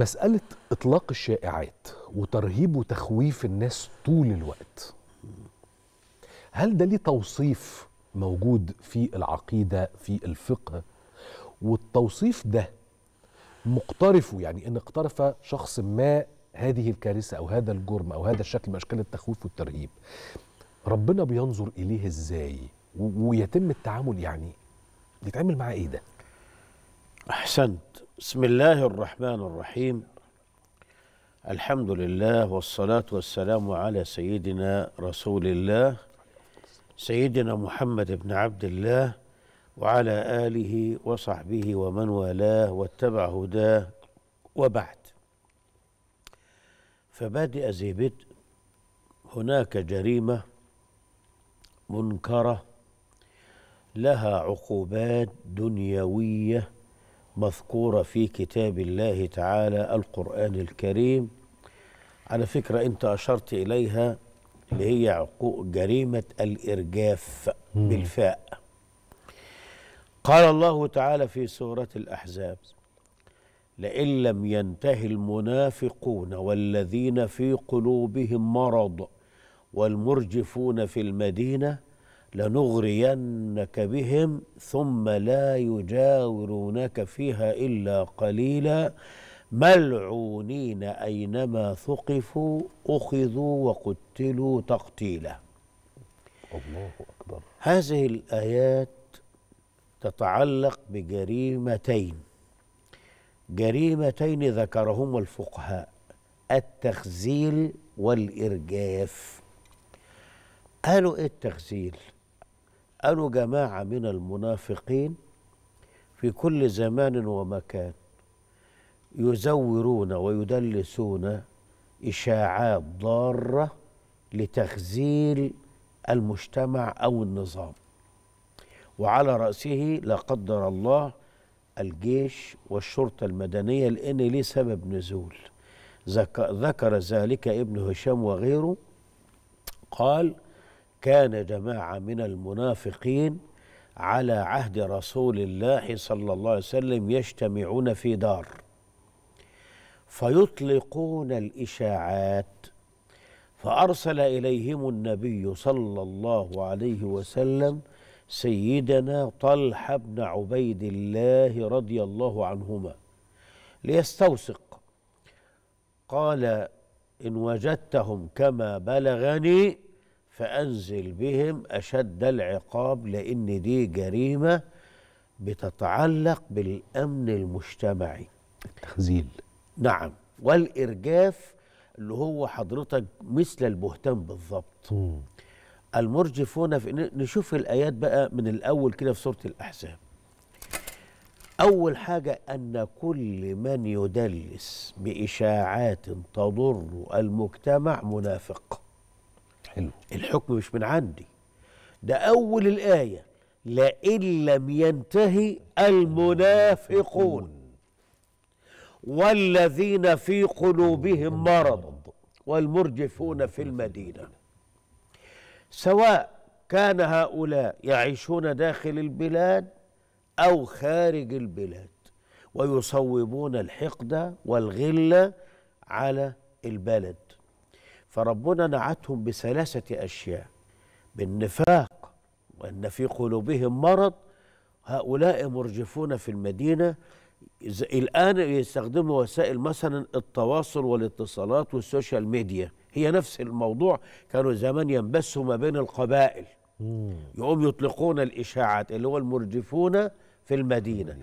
مسألة إطلاق الشائعات وترهيب وتخويف الناس طول الوقت هل ده ليه توصيف موجود في العقيدة في الفقه والتوصيف ده مقترفه يعني إن اقترف شخص ما هذه الكارثة أو هذا الجرم أو هذا الشكل من أشكال التخويف والترهيب ربنا بينظر إليه إزاي ويتم التعامل يعني بيتعامل معاه إيه ده أحسنت بسم الله الرحمن الرحيم الحمد لله والصلاة والسلام على سيدنا رسول الله سيدنا محمد بن عبد الله وعلى آله وصحبه ومن والاه واتبع هداه وبعد فبادئ زي بدء هناك جريمة منكرة لها عقوبات دنيويه مذكورة في كتاب الله تعالى القرآن الكريم على فكرة أنت أشرت إليها اللي هي عقوق جريمة الإرجاف بالفاء قال الله تعالى في سورة الأحزاب لئن لم ينتهي المنافقون والذين في قلوبهم مرض والمرجفون في المدينه لنغرينك بهم ثم لا يجاورونك فيها الا قليلا ملعونين اينما ثقفوا اخذوا وقتلوا تقتيلا الله اكبر هذه الايات تتعلق بجريمتين جريمتين ذكرهما الفقهاء التخزيل والارجاف قالوا ايه التخزيل قالوا جماعة من المنافقين في كل زمان ومكان يزورون ويدلسون إشاعات ضارة لتخزيل المجتمع أو النظام وعلى رأسه لا قدر الله الجيش والشرطة المدنية لأن ليه سبب نزول ذكر ذلك ابن هشام وغيره قال كان جماعه من المنافقين على عهد رسول الله صلى الله عليه وسلم يجتمعون في دار فيطلقون الاشاعات فارسل اليهم النبي صلى الله عليه وسلم سيدنا طلحه بن عبيد الله رضي الله عنهما ليستوثق قال ان وجدتهم كما بلغني فأنزل بهم أشد العقاب لأن دي جريمة بتتعلق بالأمن المجتمعي التخزيل نعم والإرجاف اللي هو حضرتك مثل البهتان بالضبط المرجف هنا في نشوف الآيات بقى من الأول كده في سورة الأحزاب أول حاجة أن كل من يدلس بإشاعات تضر المجتمع منافق حلو الحكم مش من عندي ده أول الآية لئن لم ينتهي المنافقون والذين في قلوبهم مرض والمرجفون في المدينة سواء كان هؤلاء يعيشون داخل البلاد أو خارج البلاد ويصوبون الحقد والغلة على البلد فربنا نعتهم بثلاثة أشياء بالنفاق وأن في قلوبهم مرض هؤلاء مرجفون في المدينة الآن يستخدموا وسائل مثلا التواصل والاتصالات والسوشيال ميديا هي نفس الموضوع كانوا زمان ينبسوا ما بين القبائل يقوم يطلقون الإشاعات اللي هو المرجفون في المدينة